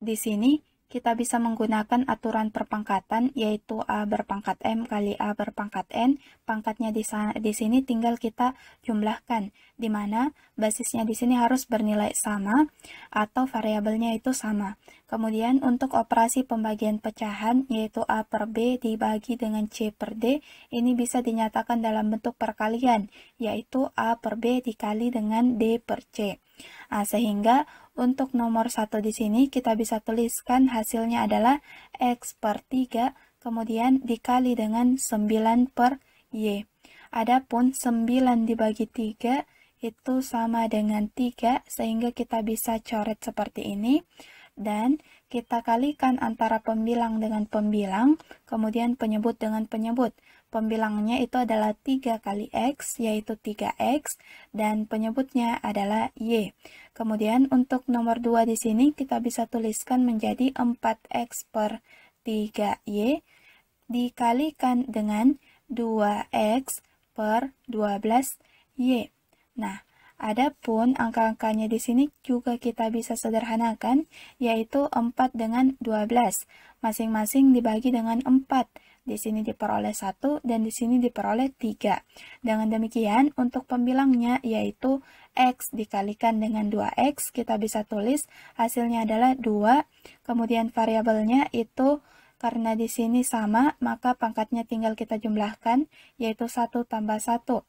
Di sini, kita bisa menggunakan aturan perpangkatan, yaitu A berpangkat M kali A berpangkat N. Pangkatnya di, sana, di sini tinggal kita jumlahkan, di mana basisnya di sini harus bernilai sama atau variabelnya itu sama. Kemudian untuk operasi pembagian pecahan, yaitu A per B dibagi dengan C per D, ini bisa dinyatakan dalam bentuk perkalian, yaitu A per B dikali dengan D per C. Nah, sehingga untuk nomor satu di sini kita bisa tuliskan hasilnya adalah X per 3 kemudian dikali dengan 9 per Y. Adapun 9 dibagi 3 itu sama dengan 3 sehingga kita bisa coret seperti ini dan kita kalikan antara pembilang dengan pembilang kemudian penyebut dengan penyebut Pembilangnya itu adalah 3 kali X, yaitu 3X, dan penyebutnya adalah Y. Kemudian untuk nomor 2 di sini kita bisa tuliskan menjadi 4X per 3Y dikalikan dengan 2X per 12Y. Nah, Adapun angka-angkanya di sini juga kita bisa sederhanakan, yaitu 4 dengan 12. Masing-masing dibagi dengan 4. Di sini diperoleh 1 dan di sini diperoleh 3. Dengan demikian, untuk pembilangnya yaitu X dikalikan dengan 2X, kita bisa tulis hasilnya adalah 2. Kemudian variabelnya itu karena di sini sama, maka pangkatnya tinggal kita jumlahkan, yaitu 1 tambah 1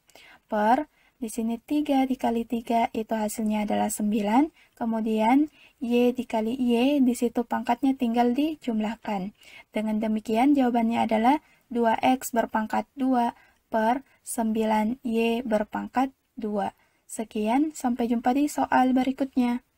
per di sini 3 dikali 3 itu hasilnya adalah 9. Kemudian Y dikali Y, di situ pangkatnya tinggal dijumlahkan. Dengan demikian jawabannya adalah 2X berpangkat 2 per 9Y berpangkat 2. Sekian, sampai jumpa di soal berikutnya.